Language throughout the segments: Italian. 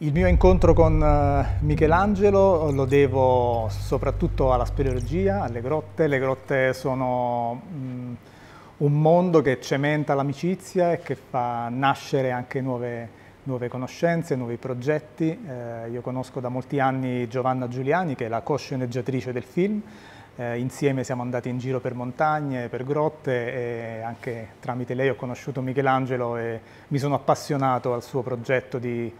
Il mio incontro con eh, Michelangelo lo devo soprattutto alla speleologia, alle grotte. Le grotte sono mm, un mondo che cementa l'amicizia e che fa nascere anche nuove, nuove conoscenze, nuovi progetti. Eh, io conosco da molti anni Giovanna Giuliani, che è la co-sceneggiatrice del film. Eh, insieme siamo andati in giro per montagne, per grotte e anche tramite lei ho conosciuto Michelangelo e mi sono appassionato al suo progetto di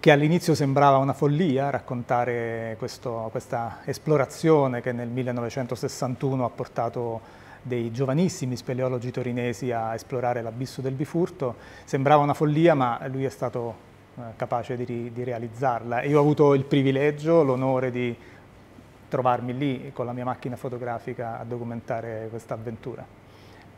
che all'inizio sembrava una follia raccontare questo, questa esplorazione che nel 1961 ha portato dei giovanissimi speleologi torinesi a esplorare l'abisso del Bifurto. Sembrava una follia, ma lui è stato eh, capace di, di realizzarla. Io ho avuto il privilegio, l'onore di trovarmi lì con la mia macchina fotografica a documentare questa avventura.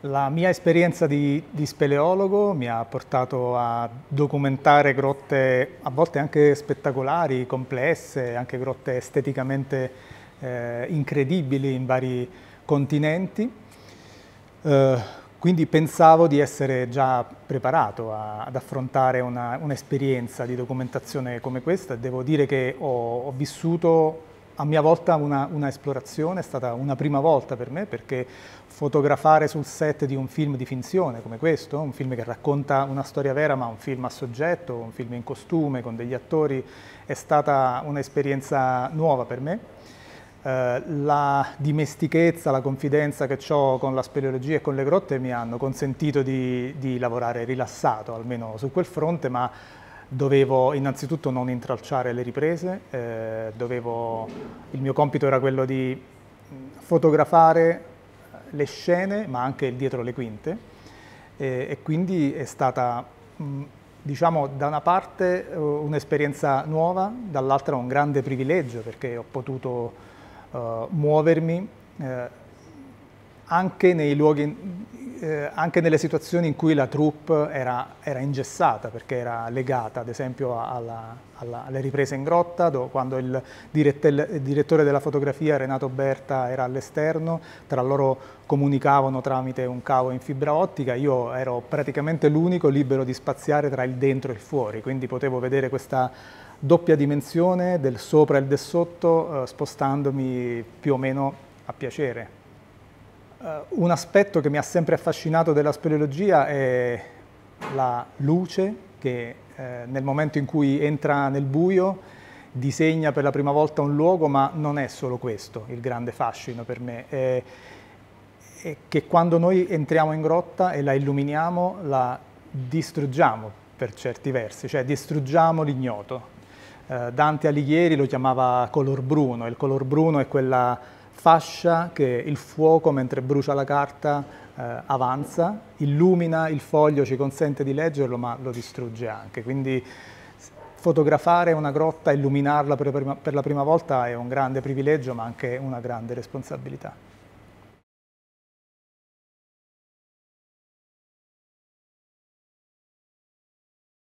La mia esperienza di, di, speleologo mi ha portato a documentare grotte a volte anche spettacolari, complesse, anche grotte esteticamente eh, incredibili in vari continenti. Eh, quindi pensavo di essere già preparato a, ad affrontare un'esperienza di documentazione come questa. e Devo dire che ho, ho vissuto a mia volta una, una, esplorazione, è stata una prima volta per me perché fotografare sul set di un film di finzione come questo, un film che racconta una storia vera ma un film a soggetto, un film in costume con degli attori, è stata un'esperienza nuova per me. Eh, la dimestichezza, la confidenza che ho con la speleologia e con le grotte mi hanno consentito di, di lavorare rilassato almeno su quel fronte, ma Dovevo innanzitutto non intralciare le riprese, eh, dovevo, il mio compito era quello di fotografare le scene ma anche il dietro le quinte eh, e quindi è stata mh, diciamo da una parte eh, un'esperienza nuova, dall'altra un grande privilegio perché ho potuto eh, muovermi eh, anche nei luoghi eh, anche nelle situazioni in cui la troupe era, era ingessata perché era legata ad esempio alla, alla, alle riprese in grotta do, quando il, il, direttore della fotografia Renato Berta era all'esterno tra loro comunicavano tramite un cavo in fibra ottica io ero praticamente l'unico libero di spaziare tra il dentro e il fuori quindi potevo vedere questa doppia dimensione del sopra e del sotto eh, spostandomi più o meno a piacere eh, un aspetto che mi ha sempre affascinato della speleologia è la luce che eh, nel momento in cui entra nel buio disegna per la prima volta un luogo, ma non è solo questo il grande fascino per me. È, che quando noi entriamo in grotta e la illuminiamo, la distruggiamo per certi versi, cioè distruggiamo l'ignoto. Eh, Dante Alighieri lo chiamava color bruno, il color bruno è quella fascia che il fuoco mentre brucia la carta eh, avanza, illumina il foglio, ci consente di leggerlo ma lo distrugge anche. Quindi fotografare una grotta, illuminarla per, per la prima volta è un grande privilegio ma anche una grande responsabilità.